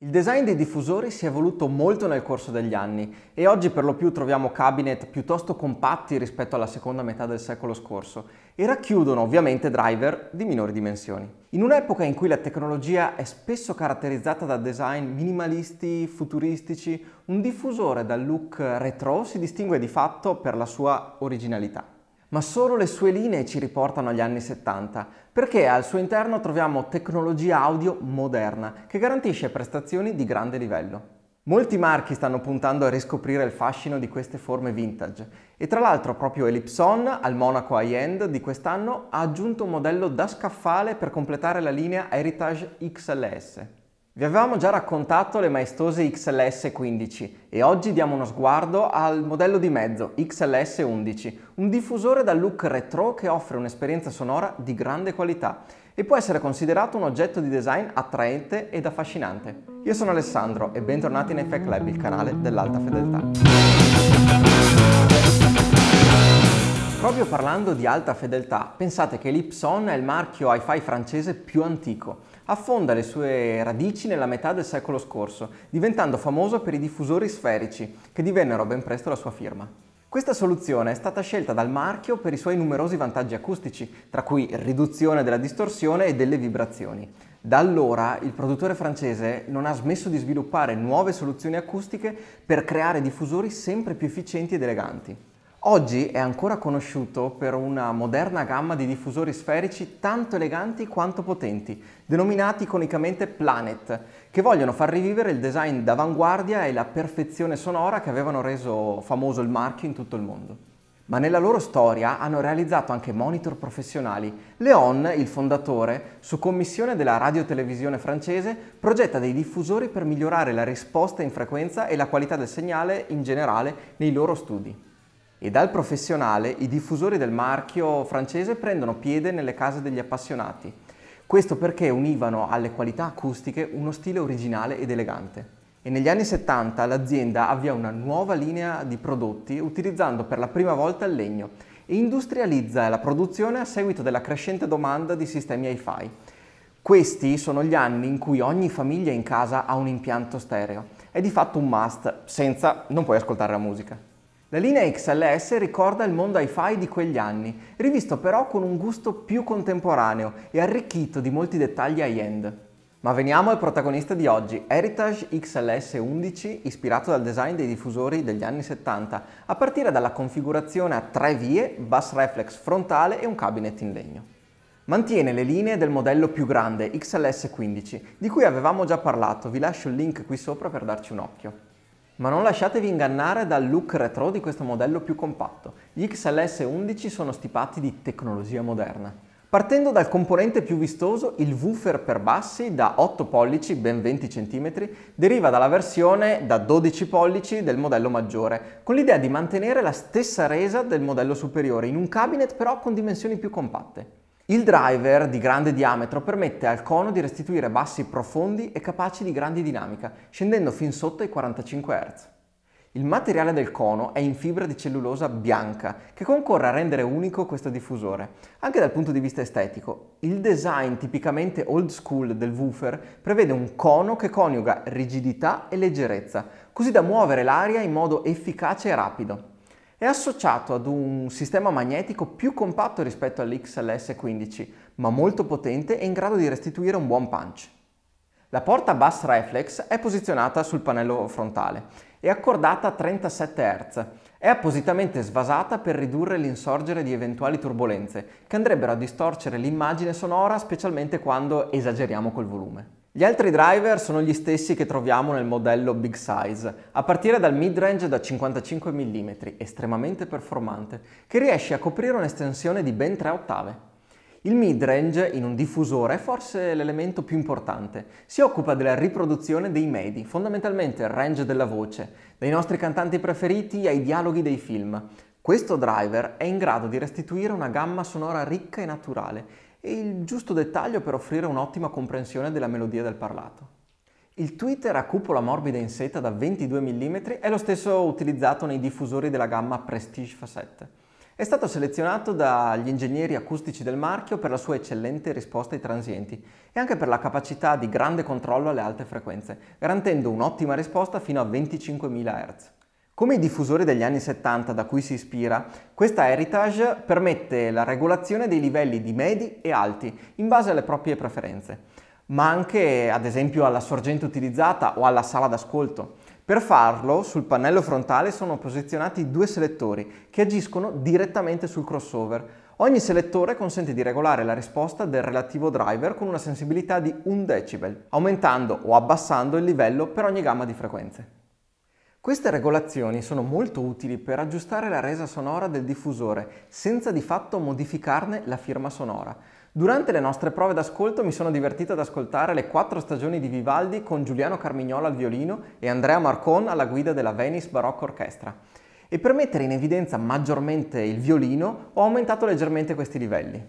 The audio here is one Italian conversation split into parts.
Il design dei diffusori si è evoluto molto nel corso degli anni e oggi per lo più troviamo cabinet piuttosto compatti rispetto alla seconda metà del secolo scorso e racchiudono ovviamente driver di minori dimensioni. In un'epoca in cui la tecnologia è spesso caratterizzata da design minimalisti, futuristici, un diffusore dal look retro si distingue di fatto per la sua originalità ma solo le sue linee ci riportano agli anni 70, perché al suo interno troviamo tecnologia audio moderna che garantisce prestazioni di grande livello. Molti marchi stanno puntando a riscoprire il fascino di queste forme vintage e tra l'altro proprio Elipson al Monaco High End di quest'anno ha aggiunto un modello da scaffale per completare la linea Heritage XLS. Vi avevamo già raccontato le maestose XLS 15 e oggi diamo uno sguardo al modello di mezzo XLS 11, un diffusore dal look retro che offre un'esperienza sonora di grande qualità e può essere considerato un oggetto di design attraente ed affascinante. Io sono Alessandro e bentornati in Effect Lab, il canale dell'alta fedeltà. Proprio parlando di alta fedeltà, pensate che l'Ipson è il marchio hi-fi francese più antico affonda le sue radici nella metà del secolo scorso, diventando famoso per i diffusori sferici, che divennero ben presto la sua firma. Questa soluzione è stata scelta dal marchio per i suoi numerosi vantaggi acustici, tra cui riduzione della distorsione e delle vibrazioni. Da allora il produttore francese non ha smesso di sviluppare nuove soluzioni acustiche per creare diffusori sempre più efficienti ed eleganti. Oggi è ancora conosciuto per una moderna gamma di diffusori sferici tanto eleganti quanto potenti, denominati iconicamente Planet, che vogliono far rivivere il design d'avanguardia e la perfezione sonora che avevano reso famoso il marchio in tutto il mondo. Ma nella loro storia hanno realizzato anche monitor professionali. Leon, il fondatore, su commissione della radiotelevisione francese, progetta dei diffusori per migliorare la risposta in frequenza e la qualità del segnale in generale nei loro studi e dal professionale i diffusori del marchio francese prendono piede nelle case degli appassionati. Questo perché univano alle qualità acustiche uno stile originale ed elegante. E negli anni 70 l'azienda avvia una nuova linea di prodotti utilizzando per la prima volta il legno e industrializza la produzione a seguito della crescente domanda di sistemi hi-fi. Questi sono gli anni in cui ogni famiglia in casa ha un impianto stereo. È di fatto un must, senza non puoi ascoltare la musica. La linea XLS ricorda il mondo hi-fi di quegli anni, rivisto però con un gusto più contemporaneo e arricchito di molti dettagli high-end. Ma veniamo al protagonista di oggi, Heritage XLS 11, ispirato dal design dei diffusori degli anni 70, a partire dalla configurazione a tre vie, bus reflex frontale e un cabinet in legno. Mantiene le linee del modello più grande, XLS 15, di cui avevamo già parlato, vi lascio il link qui sopra per darci un occhio. Ma non lasciatevi ingannare dal look retro di questo modello più compatto. Gli XLS 11 sono stipati di tecnologia moderna. Partendo dal componente più vistoso, il woofer per bassi da 8 pollici, ben 20 cm, deriva dalla versione da 12 pollici del modello maggiore, con l'idea di mantenere la stessa resa del modello superiore in un cabinet però con dimensioni più compatte. Il driver di grande diametro permette al cono di restituire bassi profondi e capaci di grande dinamica, scendendo fin sotto i 45 Hz. Il materiale del cono è in fibra di cellulosa bianca, che concorre a rendere unico questo diffusore. Anche dal punto di vista estetico, il design tipicamente old school del woofer prevede un cono che coniuga rigidità e leggerezza, così da muovere l'aria in modo efficace e rapido. È associato ad un sistema magnetico più compatto rispetto all'XLS15, ma molto potente e in grado di restituire un buon punch. La porta Bass Reflex è posizionata sul pannello frontale e accordata a 37 Hz. È appositamente svasata per ridurre l'insorgere di eventuali turbolenze, che andrebbero a distorcere l'immagine sonora specialmente quando esageriamo col volume. Gli altri driver sono gli stessi che troviamo nel modello Big Size, a partire dal midrange da 55 mm, estremamente performante, che riesce a coprire un'estensione di ben 3 ottave. Il midrange in un diffusore è forse l'elemento più importante. Si occupa della riproduzione dei medi, fondamentalmente il range della voce, dai nostri cantanti preferiti ai dialoghi dei film. Questo driver è in grado di restituire una gamma sonora ricca e naturale e il giusto dettaglio per offrire un'ottima comprensione della melodia del parlato. Il tweeter a cupola morbida in seta da 22 mm è lo stesso utilizzato nei diffusori della gamma Prestige Facette. È stato selezionato dagli ingegneri acustici del marchio per la sua eccellente risposta ai transienti e anche per la capacità di grande controllo alle alte frequenze, garantendo un'ottima risposta fino a 25.000 Hz. Come i diffusori degli anni 70 da cui si ispira, questa Heritage permette la regolazione dei livelli di medi e alti in base alle proprie preferenze, ma anche ad esempio alla sorgente utilizzata o alla sala d'ascolto. Per farlo, sul pannello frontale sono posizionati due selettori che agiscono direttamente sul crossover, Ogni selettore consente di regolare la risposta del relativo driver con una sensibilità di 1 decibel, aumentando o abbassando il livello per ogni gamma di frequenze. Queste regolazioni sono molto utili per aggiustare la resa sonora del diffusore senza di fatto modificarne la firma sonora. Durante le nostre prove d'ascolto mi sono divertito ad ascoltare le quattro stagioni di Vivaldi con Giuliano Carmignola al violino e Andrea Marcon alla guida della Venice Baroque Orchestra. E per mettere in evidenza maggiormente il violino ho aumentato leggermente questi livelli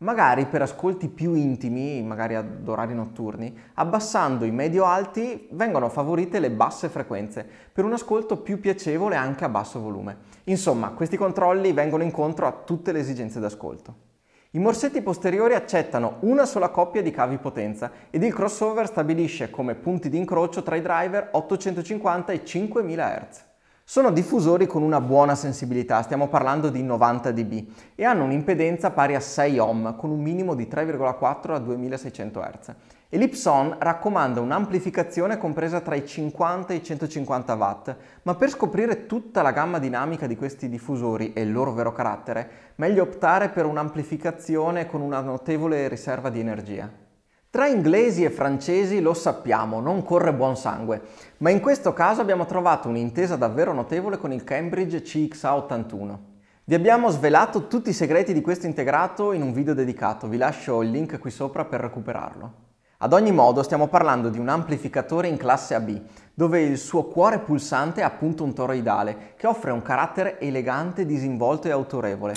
magari per ascolti più intimi, magari ad orari notturni, abbassando i medio-alti vengono favorite le basse frequenze, per un ascolto più piacevole anche a basso volume. Insomma, questi controlli vengono incontro a tutte le esigenze d'ascolto. I morsetti posteriori accettano una sola coppia di cavi potenza ed il crossover stabilisce come punti di incrocio tra i driver 850 e 5000 Hz. Sono diffusori con una buona sensibilità, stiamo parlando di 90 dB, e hanno un'impedenza pari a 6 ohm, con un minimo di 3,4 a 2600 Hz. Elipson raccomanda un'amplificazione compresa tra i 50 e i 150 watt, ma per scoprire tutta la gamma dinamica di questi diffusori e il loro vero carattere, meglio optare per un'amplificazione con una notevole riserva di energia. Tra inglesi e francesi lo sappiamo, non corre buon sangue, ma in questo caso abbiamo trovato un'intesa davvero notevole con il Cambridge CXA81. Vi abbiamo svelato tutti i segreti di questo integrato in un video dedicato, vi lascio il link qui sopra per recuperarlo. Ad ogni modo stiamo parlando di un amplificatore in classe AB, dove il suo cuore pulsante è appunto un toroidale, che offre un carattere elegante, disinvolto e autorevole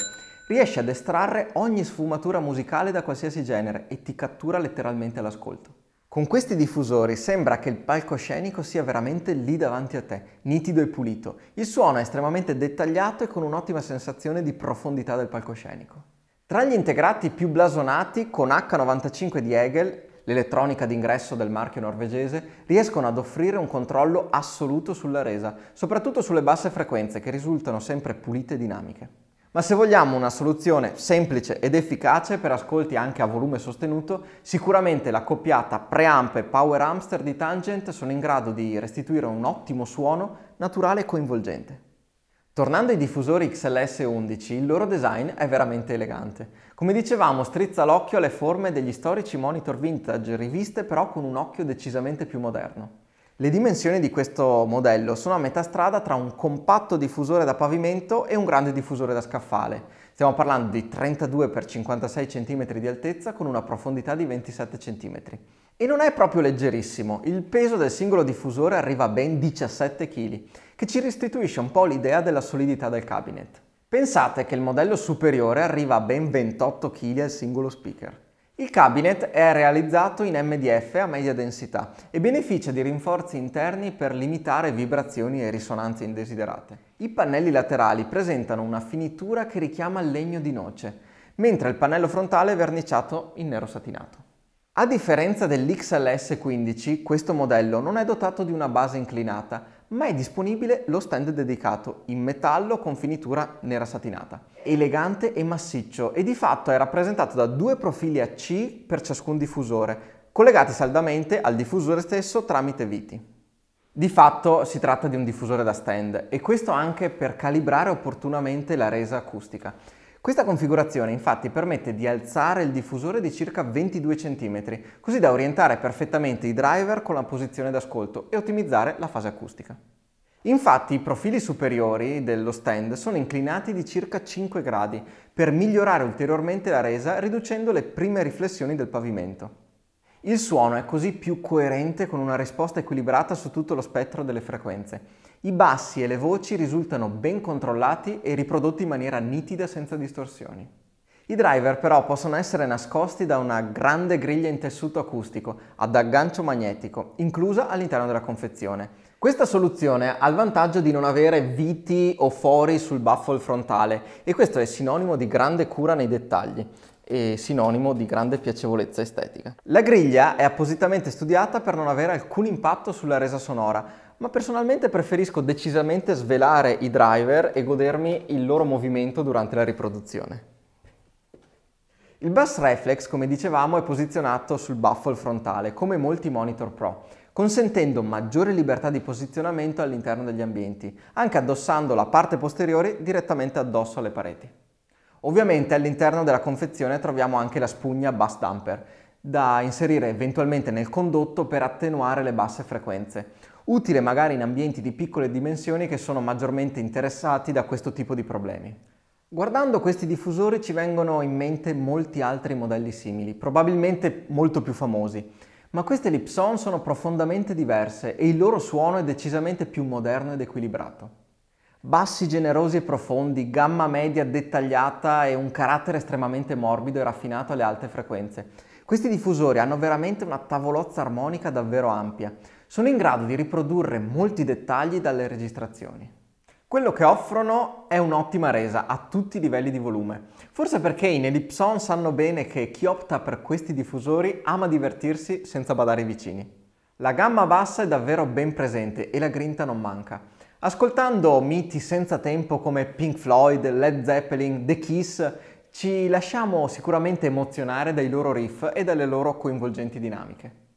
riesce ad estrarre ogni sfumatura musicale da qualsiasi genere e ti cattura letteralmente l'ascolto. Con questi diffusori sembra che il palcoscenico sia veramente lì davanti a te, nitido e pulito. Il suono è estremamente dettagliato e con un'ottima sensazione di profondità del palcoscenico. Tra gli integrati più blasonati, con H95 di Hegel, l'elettronica d'ingresso del marchio norvegese, riescono ad offrire un controllo assoluto sulla resa, soprattutto sulle basse frequenze che risultano sempre pulite e dinamiche. Ma se vogliamo una soluzione semplice ed efficace per ascolti anche a volume sostenuto, sicuramente la coppiata preamp e power hamster di Tangent sono in grado di restituire un ottimo suono naturale e coinvolgente. Tornando ai diffusori XLS 11, il loro design è veramente elegante. Come dicevamo, strizza l'occhio alle forme degli storici monitor vintage riviste però con un occhio decisamente più moderno. Le dimensioni di questo modello sono a metà strada tra un compatto diffusore da pavimento e un grande diffusore da scaffale. Stiamo parlando di 32 x 56 cm di altezza con una profondità di 27 cm. E non è proprio leggerissimo, il peso del singolo diffusore arriva a ben 17 kg, che ci restituisce un po' l'idea della solidità del cabinet. Pensate che il modello superiore arriva a ben 28 kg al singolo speaker. Il cabinet è realizzato in MDF a media densità e beneficia di rinforzi interni per limitare vibrazioni e risonanze indesiderate. I pannelli laterali presentano una finitura che richiama il legno di noce, mentre il pannello frontale è verniciato in nero satinato. A differenza dell'XLS15, questo modello non è dotato di una base inclinata, ma è disponibile lo stand dedicato in metallo con finitura nera satinata. Elegante e massiccio e di fatto è rappresentato da due profili a C per ciascun diffusore, collegati saldamente al diffusore stesso tramite viti. Di fatto si tratta di un diffusore da stand e questo anche per calibrare opportunamente la resa acustica. Questa configurazione infatti permette di alzare il diffusore di circa 22 cm, così da orientare perfettamente i driver con la posizione d'ascolto e ottimizzare la fase acustica. Infatti i profili superiori dello stand sono inclinati di circa 5 gradi per migliorare ulteriormente la resa riducendo le prime riflessioni del pavimento. Il suono è così più coerente con una risposta equilibrata su tutto lo spettro delle frequenze i bassi e le voci risultano ben controllati e riprodotti in maniera nitida senza distorsioni. I driver però possono essere nascosti da una grande griglia in tessuto acustico ad aggancio magnetico, inclusa all'interno della confezione, questa soluzione ha il vantaggio di non avere viti o fori sul baffle frontale e questo è sinonimo di grande cura nei dettagli e sinonimo di grande piacevolezza estetica. La griglia è appositamente studiata per non avere alcun impatto sulla resa sonora, ma personalmente preferisco decisamente svelare i driver e godermi il loro movimento durante la riproduzione. Il Bass Reflex, come dicevamo, è posizionato sul baffle frontale, come molti monitor Pro, consentendo maggiore libertà di posizionamento all'interno degli ambienti, anche addossando la parte posteriore direttamente addosso alle pareti. Ovviamente all'interno della confezione troviamo anche la spugna Bass Dumper, da inserire eventualmente nel condotto per attenuare le basse frequenze, utile magari in ambienti di piccole dimensioni che sono maggiormente interessati da questo tipo di problemi. Guardando questi diffusori ci vengono in mente molti altri modelli simili, probabilmente molto più famosi, ma queste Lipson sono profondamente diverse e il loro suono è decisamente più moderno ed equilibrato. Bassi generosi e profondi, gamma media dettagliata e un carattere estremamente morbido e raffinato alle alte frequenze. Questi diffusori hanno veramente una tavolozza armonica davvero ampia, sono in grado di riprodurre molti dettagli dalle registrazioni. Quello che offrono è un'ottima resa a tutti i livelli di volume, forse perché in Elipson sanno bene che chi opta per questi diffusori ama divertirsi senza badare i vicini. La gamma bassa è davvero ben presente e la grinta non manca. Ascoltando miti senza tempo come Pink Floyd, Led Zeppelin, The Kiss, ci lasciamo sicuramente emozionare dai loro riff e dalle loro coinvolgenti dinamiche.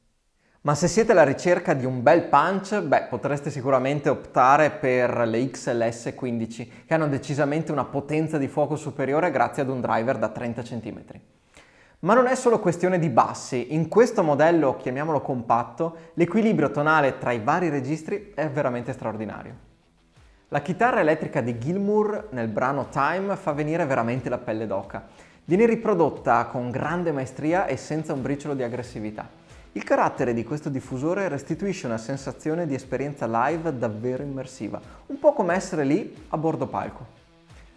Ma se siete alla ricerca di un bel punch, beh, potreste sicuramente optare per le XLS15, che hanno decisamente una potenza di fuoco superiore grazie ad un driver da 30 cm. Ma non è solo questione di bassi, in questo modello, chiamiamolo compatto, l'equilibrio tonale tra i vari registri è veramente straordinario. La chitarra elettrica di Gilmour nel brano Time fa venire veramente la pelle d'oca. Viene riprodotta con grande maestria e senza un briciolo di aggressività. Il carattere di questo diffusore restituisce una sensazione di esperienza live davvero immersiva, un po' come essere lì a bordo palco.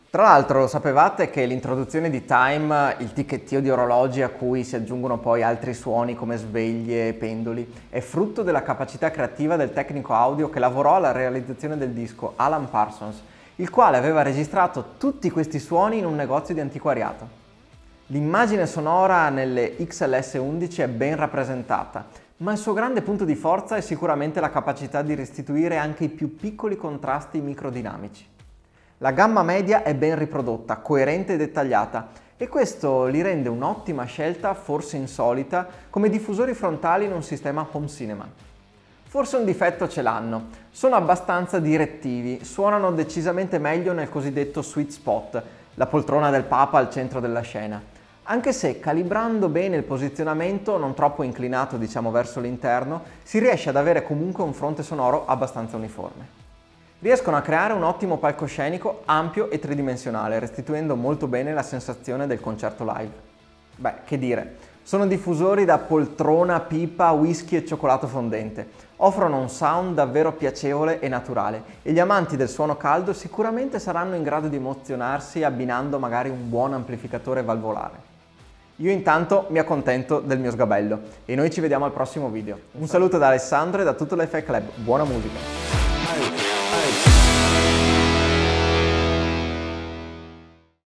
Tra l'altro lo sapevate che l'introduzione di Time, il ticchettio di orologi a cui si aggiungono poi altri suoni come sveglie e pendoli, è frutto della capacità creativa del tecnico audio che lavorò alla realizzazione del disco, Alan Parsons, il quale aveva registrato tutti questi suoni in un negozio di antiquariato. L'immagine sonora nelle XLS11 è ben rappresentata, ma il suo grande punto di forza è sicuramente la capacità di restituire anche i più piccoli contrasti microdinamici. La gamma media è ben riprodotta, coerente e dettagliata e questo li rende un'ottima scelta, forse insolita, come diffusori frontali in un sistema home cinema. Forse un difetto ce l'hanno, sono abbastanza direttivi, suonano decisamente meglio nel cosiddetto sweet spot, la poltrona del Papa al centro della scena anche se calibrando bene il posizionamento, non troppo inclinato diciamo verso l'interno, si riesce ad avere comunque un fronte sonoro abbastanza uniforme. Riescono a creare un ottimo palcoscenico ampio e tridimensionale, restituendo molto bene la sensazione del concerto live. Beh, che dire, sono diffusori da poltrona, pipa, whisky e cioccolato fondente. Offrono un sound davvero piacevole e naturale e gli amanti del suono caldo sicuramente saranno in grado di emozionarsi abbinando magari un buon amplificatore valvolare. Io intanto mi accontento del mio sgabello e noi ci vediamo al prossimo video. Un saluto da Alessandro e da tutto l'FA Club. Buona musica!